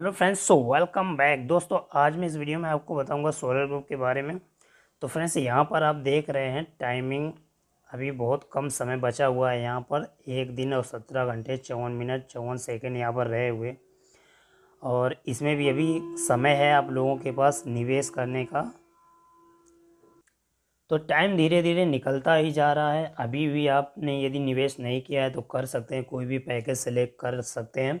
hello friends so welcome back दोस्तों आज मैं इस वीडियो में आपको बताऊंगा सोलर ग्रुप के बारे में तो फ्रेंड्स यहाँ पर आप देख रहे हैं टाइमिंग अभी बहुत कम समय बचा हुआ है यहाँ पर एक दिन और सत्रह घंटे चौवन मिनट चौवन सेकेंड यहाँ पर रहे हुए और इसमें भी अभी समय है आप लोगों के पास निवेश करने का तो टाइम धीरे धीरे निकलता ही जा रहा है अभी भी आपने यदि निवेश नहीं किया है तो कर सकते हैं कोई भी पैकेज सेलेक्ट कर सकते हैं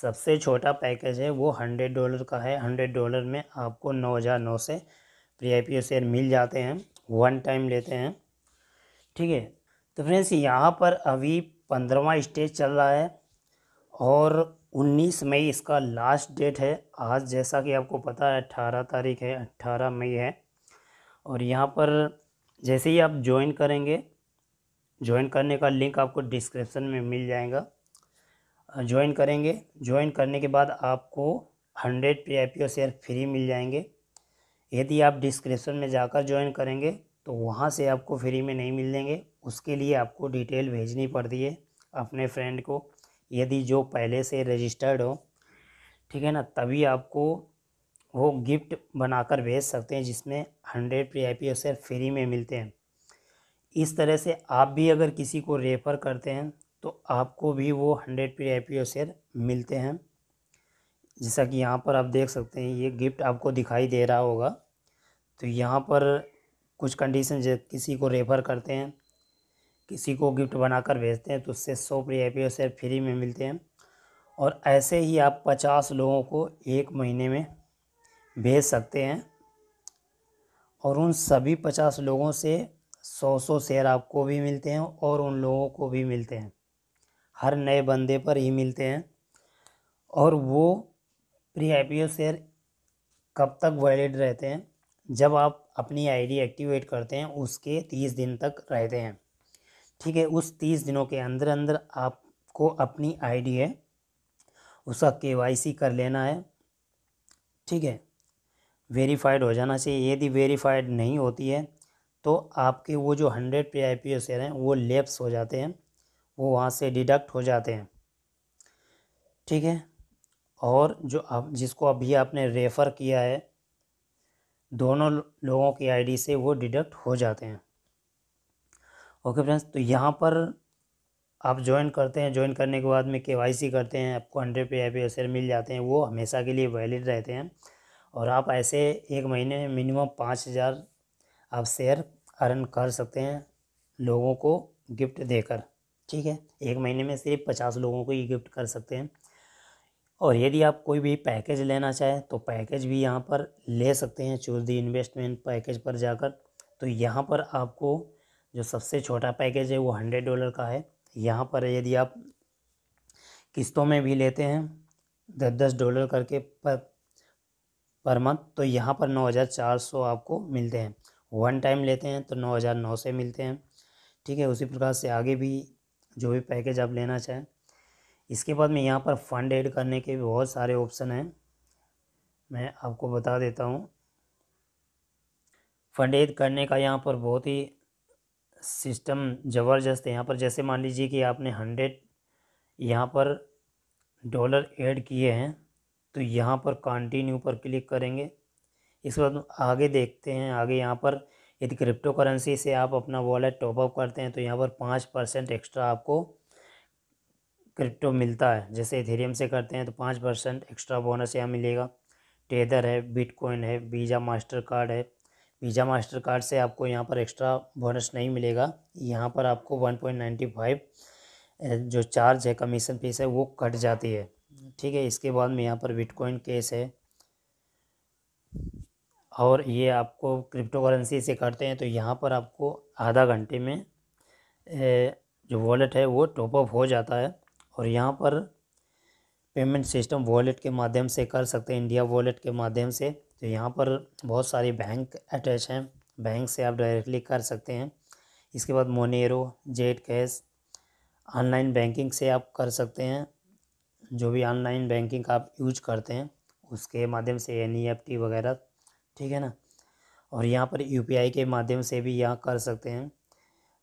सबसे छोटा पैकेज है वो हंड्रेड डॉलर का है हंड्रेड डॉलर में आपको नौ हज़ार नौ से प्री आई शेयर मिल जाते हैं वन टाइम लेते हैं ठीक है तो फ्रेंड्स यहाँ पर अभी पंद्रवा स्टेज चल रहा है और उन्नीस मई इसका लास्ट डेट है आज जैसा कि आपको पता है अट्ठारह तारीख है अट्ठारह मई है और यहाँ पर जैसे ही आप ज्वाइन करेंगे ज्वाइन करने का लिंक आपको डिस्क्रिप्शन में मिल जाएगा ज्वाइन करेंगे ज्वाइन करने के बाद आपको hundred P I P share free मिल जाएंगे यदि आप डिस्क्रिप्शन में जाकर ज्वाइन करेंगे तो वहाँ से आपको फ्री में नहीं मिलेंगे उसके लिए आपको डिटेल भेजनी पड़ती है अपने फ्रेंड को यदि जो पहले से रजिस्टर्ड हो ठीक है ना तभी आपको वो गिफ्ट बनाकर भेज सकते हैं जिसमें hundred P I P share free में मिलते हैं इस तरह से आप भी अगर किसी को रेफ़र करते हैं तो आपको भी वो हंड्रेड पी आई शेयर मिलते हैं जैसा कि यहाँ पर आप देख सकते हैं ये गिफ्ट आपको दिखाई दे रहा होगा तो यहाँ पर कुछ कंडीशन किसी को रेफ़र करते हैं किसी को गिफ्ट बनाकर भेजते हैं तो उससे सौ पी आई शेयर फ्री में मिलते हैं और ऐसे ही आप पचास लोगों को एक महीने में भेज सकते हैं और उन सभी पचास लोगों से सौ सौ शेयर आपको भी मिलते हैं और उन लोगों को भी मिलते हैं हर नए बंदे पर ही मिलते हैं और वो प्री आई शेयर कब तक वैलिड रहते हैं जब आप अपनी आईडी एक्टिवेट करते हैं उसके तीस दिन तक रहते हैं ठीक है उस तीस दिनों के अंदर अंदर आपको अपनी आईडी है उसका केवाईसी कर लेना है ठीक है वेरीफाइड हो जाना चाहिए यदि वेरीफाइड नहीं होती है तो आपके वो जो hundred P I P share हैं वो लेप्स हो जाते हैं वो वहाँ से डिडक्ट हो जाते हैं ठीक है और जो आप जिसको अभी आपने रेफ़र किया है दोनों लोगों की आईडी से वो डिडक्ट हो जाते हैं ओके फ्रेंड्स तो यहाँ पर आप ज्वाइन करते हैं ज्वाइन करने के बाद में के करते हैं आपको हंड्रेड पे आई पी मिल जाते हैं वो हमेशा के लिए वैलिड रहते हैं और आप ऐसे एक महीने में मिनिमम पाँच हज़ार आप शेयर अर्न कर सकते हैं लोगों को गिफ्ट देकर ठीक है एक महीने में सिर्फ पचास लोगों को ये गिफ्ट कर सकते हैं और यदि आप कोई भी पैकेज लेना चाहें तो पैकेज भी यहाँ पर ले सकते हैं चूज दी इन्वेस्टमेंट पैकेज पर जाकर तो यहाँ पर आपको जो सबसे छोटा पैकेज है वो हंड्रेड डॉलर का है यहाँ पर यदि आप किस्तों में भी लेते हैं दस दस डॉलर करके पर पर मंथ तो यहाँ पर नौ हज़ार चार सौ आपको मिलते हैं वन टाइम लेते हैं तो नौ हज़ार नौ से मिलते हैं ठीक है उसी प्रकार से आगे भी जो भी पैकेज आप लेना चाहें इसके बाद में यहाँ पर फ़ंड ऐड करने के भी बहुत सारे ऑप्शन हैं मैं आपको बता देता हूँ फंड ऐड करने का यहाँ पर बहुत ही सिस्टम ज़बरदस्त है यहाँ पर जैसे मान लीजिए कि आपने हंड्रेड यहाँ पर डॉलर ऐड किए हैं तो यहाँ पर कंटिन्यू पर क्लिक करेंगे इसके बाद आगे देखते हैं आगे यहाँ पर यदि क्रिप्टो करेंसी से आप अपना वॉलेट टॉपअप करते हैं तो यहाँ पर पाँच परसेंट एक्स्ट्रा आपको क्रिप्टो मिलता है जैसे इथेरियम से करते हैं तो पाँच परसेंट एक्स्ट्रा बोनस यहाँ मिलेगा टेदर है बिटकॉइन है वीज़ा मास्टर कार्ड है वीज़ा मास्टर कार्ड से आपको यहाँ पर एक्स्ट्रा बोनस नहीं मिलेगा यहाँ पर आपको वन पॉइंट नाइन्टी फाइव जो चार्ज है कमीशन फीस है वो कट जाती है ठीक है इसके बाद में यहाँ पर बिटकॉइन केस है और ये आपको क्रिप्टो करेंसी से करते हैं तो यहाँ पर आपको आधा घंटे में जो वॉलेट है वो टॉपअप हो जाता है और यहाँ पर पेमेंट सिस्टम वॉलेट के माध्यम से कर सकते हैं इंडिया वॉलेट के माध्यम से तो यहाँ पर बहुत सारे बैंक अटैच हैं बैंक से आप डायरेक्टली कर सकते हैं इसके बाद Monero Jet Cash online banking से आप कर सकते हैं जो भी ऑनलाइन बैंकिंग आप यूज करते हैं उसके माध्यम से एन ई एफ टी वगैरह ठीक है ना और यहाँ पर यू के माध्यम से भी यहाँ कर सकते हैं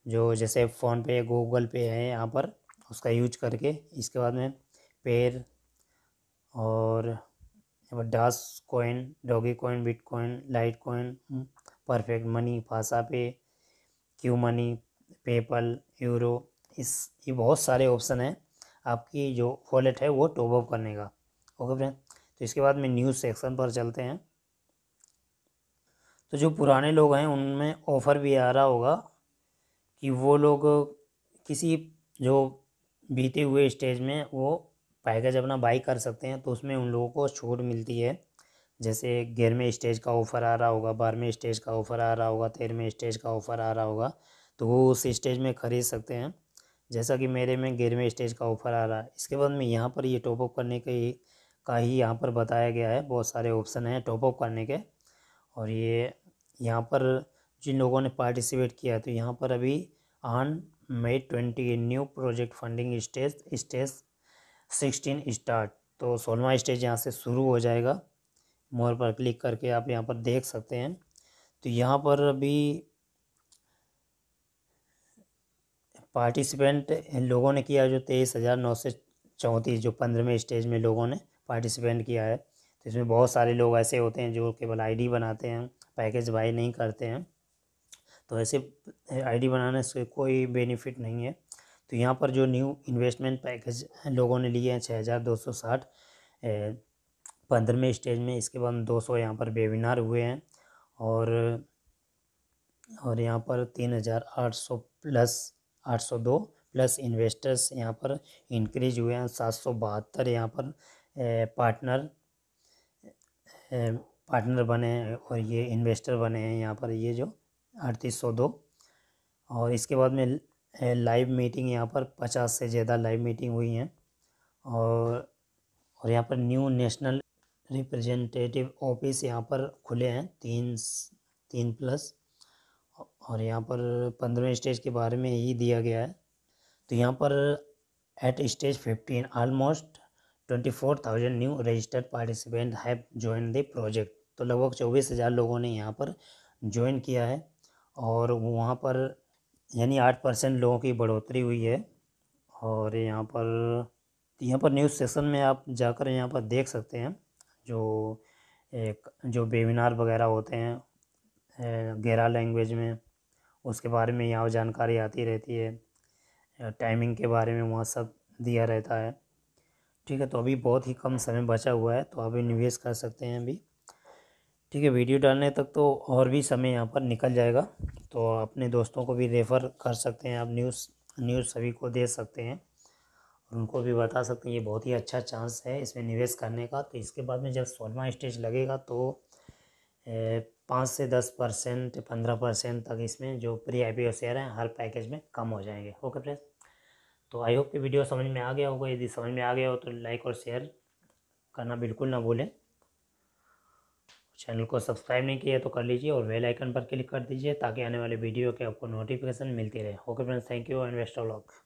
जो जैसे फ़ोनपे गूगल पे है यहाँ पर उसका यूज करके इसके बाद में पेर और dash coin doge coin bitcoin Litecoin hmm, Perfect Money FasaPay Q money PayPal euro इस ये बहुत सारे ऑप्शन हैं आपकी जो वॉलेट है वो टॉप अप करने का ओके फ्रेंड तो इसके बाद में न्यूज़ सेक्शन पर चलते हैं तो जो पुराने लोग हैं उनमें ऑफ़र भी आ रहा होगा कि वो लोग किसी जो बीते हुए स्टेज में वो पैकेज अपना बाई कर सकते हैं तो उसमें उन लोगों को छूट मिलती है जैसे ग्यारहवें स्टेज का ऑफ़र आ रहा होगा बारहवें स्टेज का ऑफ़र आ रहा होगा तेरहवें स्टेज का ऑफ़र आ रहा होगा तो वो उस स्टेज में ख़रीद सकते हैं जैसा कि मेरे में ग्यारहवें स्टेज का ऑफ़र आ रहा है इसके बाद में यहाँ पर ये टॉपअप करने के का ही यहाँ पर बताया गया है बहुत सारे ऑप्शन हैं टॉपअप करने के और ये यहाँ पर जिन लोगों ने पार्टिसिपेट किया है तो यहाँ पर अभी on May twenty new project funding stage stage sixteen start तो सोलवा स्टेज यहाँ से शुरू हो जाएगा मोर पर क्लिक करके आप यहाँ पर देख सकते हैं तो यहाँ पर अभी पार्टिसिपेंट लोगों ने किया जो तेईस हज़ार नौ सौ चौंतीस जो पंद्रहवें स्टेज में लोगों ने पार्टिसिपेंट किया है तो इसमें बहुत सारे लोग ऐसे होते हैं जो केवल आईडी बनाते हैं पैकेज बाई नहीं करते हैं तो ऐसे आईडी बनाने से कोई बेनिफिट नहीं है तो यहाँ पर जो न्यू इन्वेस्टमेंट पैकेज लोगों ने लिए हैं छः हज़ार दो सौ साठ पंद्रहवें स्टेज में इसके बाद दो सौ यहाँ पर वेबिनार हुए हैं और और यहाँ पर तीन हज़ार आठ सौ प्लस आठ सौ दो प्लस इन्वेस्टर्स यहाँ पर इंक्रीज हुए हैं सात सौ बहत्तर यहाँ पर पार्टनर पार्टनर बने हैं और ये इन्वेस्टर बने हैं यहाँ पर ये जो अड़तीस सौ दो और इसके बाद में लाइव मीटिंग यहाँ पर पचास से ज़्यादा लाइव मीटिंग हुई हैं और और यहाँ पर न्यू नेशनल रिप्रेजेंटेटिव ऑफिस यहाँ पर खुले हैं तीन तीन प्लस और यहाँ पर पंद्रहवें स्टेज के बारे में यही दिया गया है तो यहाँ पर at stage fifteen almost twenty four thousand new registered participant have join the project तो लगभग चौबीस हज़ार लोगों ने यहाँ पर ज्वाइन किया है और वहाँ पर यानी आठ परसेंट लोगों की बढ़ोतरी हुई है और यहाँ पर यहाँ पर न्यूज़ सेक्शन में आप जाकर यहाँ पर देख सकते हैं जो एक जो वेबिनार वगैरह होते हैं गहरा लैंग्वेज में उसके बारे में यहाँ जानकारी आती रहती है टाइमिंग के बारे में वहाँ सब दिया रहता है ठीक है तो अभी बहुत ही कम समय बचा हुआ है तो आप निवेश कर सकते हैं अभी ठीक है वीडियो डालने तक तो और भी समय यहाँ पर निकल जाएगा तो अपने दोस्तों को भी रेफ़र कर सकते हैं आप न्यूज़ न्यूज़ सभी को दे सकते हैं और उनको भी बता सकते हैं ये बहुत ही अच्छा चांस है इसमें निवेश करने का तो इसके बाद में जब सोलवा स्टेज लगेगा तो पाँच से दस परसेंट पंद्रह परसेंट तक इसमें जो प्री आई पी शेयर हैं हर पैकेज में कम हो जाएंगे ओके फ्रेंड्स तो आई होप कि वीडियो समझ में आ गया होगा यदि समझ में आ गया हो तो लाइक और शेयर करना बिल्कुल ना भूलें चैनल को सब्सक्राइब नहीं किया तो कर लीजिए और बेल आइकन पर क्लिक कर दीजिए ताकि आने वाले वीडियो के आपको नोटिफिकेशन मिलती रहे okay friends thank you and best of luck